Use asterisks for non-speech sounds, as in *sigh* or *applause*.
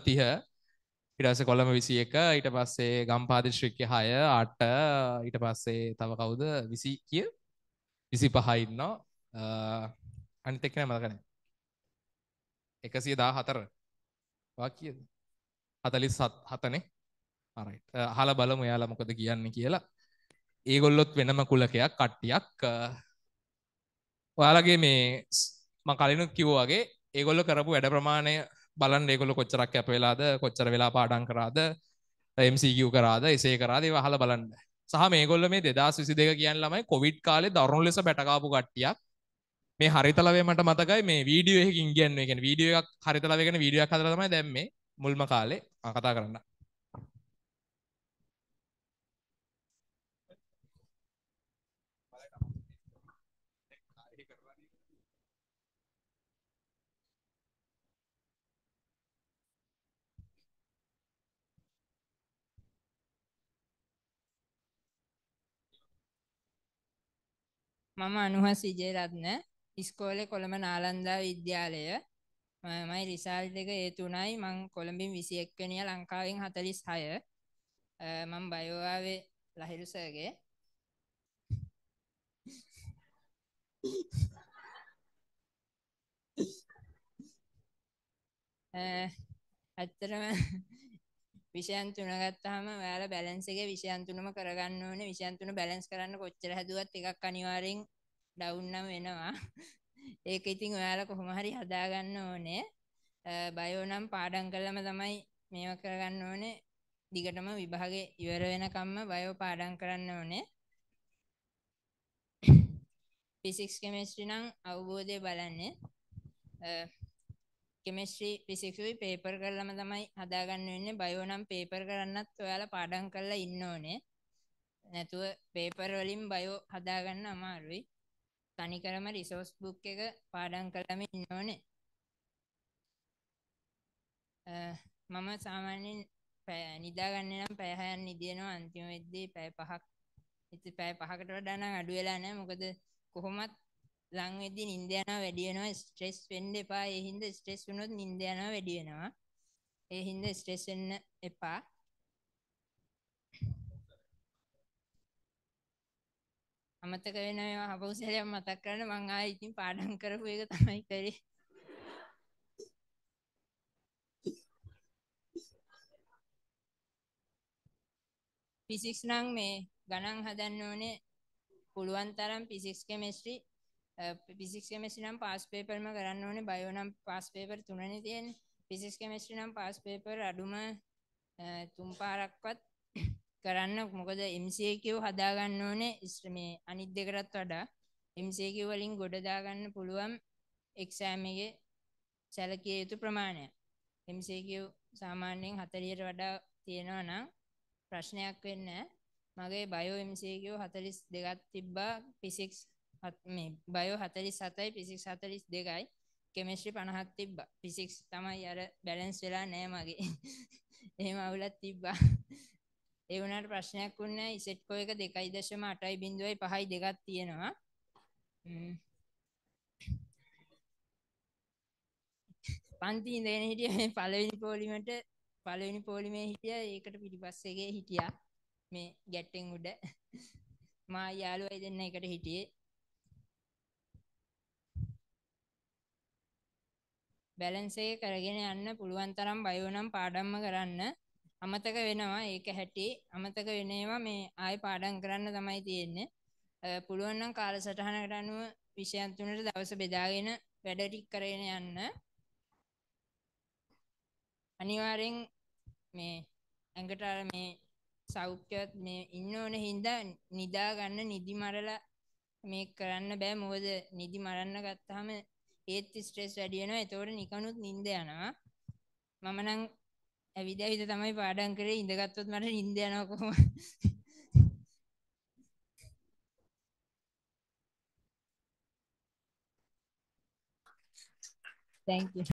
තිහ ඉටස කොළම විසි එක ඊට පස්සේ ගම්පාදිශ්‍රික්්‍ය හය අට්ට ඊට පස්සේ තව කවුද විසි කිය විසි පහයින්න අනිතෙක්න මදකන එකසිය දා හතර වාකිය හතලි සත් හතනේ අරයි හල බලමු යාලා මොකද කියන්න කියලා ඒගොල්ලොත් වෙනම කුලකයක් කට්ටියක් ඔයාලගේ මේ ම කලිනුත් කිව්වාගේ ඒගොල්ල කරපු වැඩ ප්‍රමාණය බලන් ඒකොල කොච්චරක් ඇප වෙලාද කොච්චර වෙලා පාඩන් කරාද MCQ කරාද එසේ කරාද වහල බලන්න සහ මේගොල්ල මේ දෙදස් විසි දෙක කියන්න ළමයි කොවිඩ් කාලේ දරුණු ලෙස පැටකාපු කට්ටියක් මේ හරිතලවේ මට මතකයි මේ වීඩියෝ එකකින් කියන්න එකෙන වීඩියෝ එකක් හරිතලවගෙන වීඩියක් හදරතමයි දැම්මේ මුල්ම කාලේ අකතා කරන්න මම අනුහස් විජේරත්න ඉස්කෝලේ කොළඹ නාලන්දා විද්‍යාලය මයි රිසල්ට් එක ඒ තුනයි මං කොළඹින් 21 වෙනිය ලංකාවෙන් 46 මම බයෝ ආවේ ලහිරු සර්ගේ *laughs* ඇත්තටම විෂයන් තුන ගත්තාම ඔයාලා බැලන්ස් එකේ විෂයන් තුනම කරගන්න ඕනේ විෂයන් තුන බැලන්ස් කරන්න කොච්චර හැදුවත් එකක් අනිවාර්යෙන් ඩවුන් නම් වෙනවා *laughs* ඒක ඉතින් ඔයාලා කොහොම හරි හදාගන්න ඕනේ බයෝ නම් පාඩම් කළාම තමයි මේවා කරගන්න ඕනේ දිගටම විභාගේ ඉවර වෙනකම්ම බයෝ පාඩම් කරන්න ඕනේ ෆිසික්ස් *coughs* කෙමිස්ට්‍රි නම් අවබෝධය බලන්නේ කෙමිස්ට්‍රි ෆිසික්සුයි පේපර් කරලම තමයි හදාගන්න වෙන්නේ බයෝ නම් පේපර් කරන්නත් ඔයාලා පාඩම් කරලා ඉන්න ඕනේ නැතුව පේපර් වලින් බයෝ හදාගන්න අමාරුයි තනිකරම රිසෝස් බුක් එක පාඩම් කරලම ඉන්න ඕනේ මම සාමාන්‍යයෙන් නිදාගන්න නම් පැය හයක් නිදිනවා අන්තිම වෙද්දී පැය පහක් ඉතින් පැය පහකට වඩා නම් අඩු වෙලා නැහැ මොකද කොහොමත් ලං වෙද්දී නිින්ද යනවා වැඩි වෙනවා ස්ට්‍රෙස් වෙන්න එපා ඒ හින්දා ස්ට්‍රෙස් වුණොත් නිින්ද යනවා වැඩි වෙනවා ඒ හින්දා ස්ට්‍රෙස් වෙන්න එපා අමතක වෙන ඒවා හපෞසලයක් මතක් කරන්න මං ආයෙ ඉතින් පාඩම් කරපු එක තමයි කරේ ෆිසික්ස් නම් මේ ගණන් හදන්න ඕනේ පුළුවන් තරම් ෆිසික්ස් කෙමිස්ට්‍රි පිසිික්ස් කෙමස්ි නම් පාස් පේපර්ම කරන්න ඕනේ බයෝනම් පාස් පේපර් තුනනි තියෙන් පිසිස් කෙමස්ටි නම් පාස් පේපර් අඩුම තුම්පාරක්වත් කරන්න මොකද එම්සේකව් හදාගන්න ඕනේ ඉස්ත්‍රමේ අනිත් දෙකරත් වඩා එම්සේක වලින් ගොඩදාගන්න පුළුවන් එක්සෑමගේ සැලකිය යුතු ප්‍රමාණය එම්සේක සාමාන්‍යයෙන් හතරියට වඩා තියෙනවා නම් ප්‍රශ්නයක් වෙන්න මගේ බයෝ එම්සේකෝ හතලිස් දෙගත් තිබ්බා පිසික්ස් මේ බයෝ හතලි සතයි පිසික් සතලිස් දෙකයි කෙමිස්ට්‍රි පණහත් තිබ්බා පිසික්ස් තමයි අර බැලන්ස් වෙලා නෑ මගේ *laughs* එහෙම අවුලක් තිබ්බා ඒ වුණාට ප්‍රශ්නයක් වුණේ නැහැ ඉසෙට් කෝ එක 2.8.5යි දෙකක් තියෙනවා පන්ති ඉඳගෙන හිටිය මේ පළවෙනි පොලිමට පළවෙනි පොලිමේ හිටියා ඒකට පිටිපස්සේගේ හිටියා මේ ගැට්ටෙන් උඩ *laughs* මා යාළුවයි දෙන්න එකට හිටියේ බැලන්ස් එක කරගෙන යන්න පුළුවන් තරම් බය වුණම් පාඩම්ම කරන්න අමතක වෙනවා ඒක හැටි අමතක වෙන ඒවා මේ ආයෙ පාඩම් කරන්න තමයි තියෙන්නේ පුළුවන් නම් කාලසටහනකට අනුව විෂයන් තුනට දවස බෙදාගෙන වැඩ ටික කරගෙන යන්න අනිවාර්යෙන් මේ ඇඟට අර මේ සෞඛ්‍යවත් මේ ඉන්න ඕන හින්දා නිදා ගන්න නිදි මරලා මේ කරන්න බෑ මොකද නිදි මරන්න ගත්තාම ඒත් ස්ට්‍රෙස් වැඩි වෙනවා. ඒතකොට නිකනුත් නිින්ද යනවා. මම නම් ඇවිද ඇවිද තමයි පාඩම් කරේ. ඉඳගත්තුත් මට නිින්ද යනවා කොහොමද? Thank you.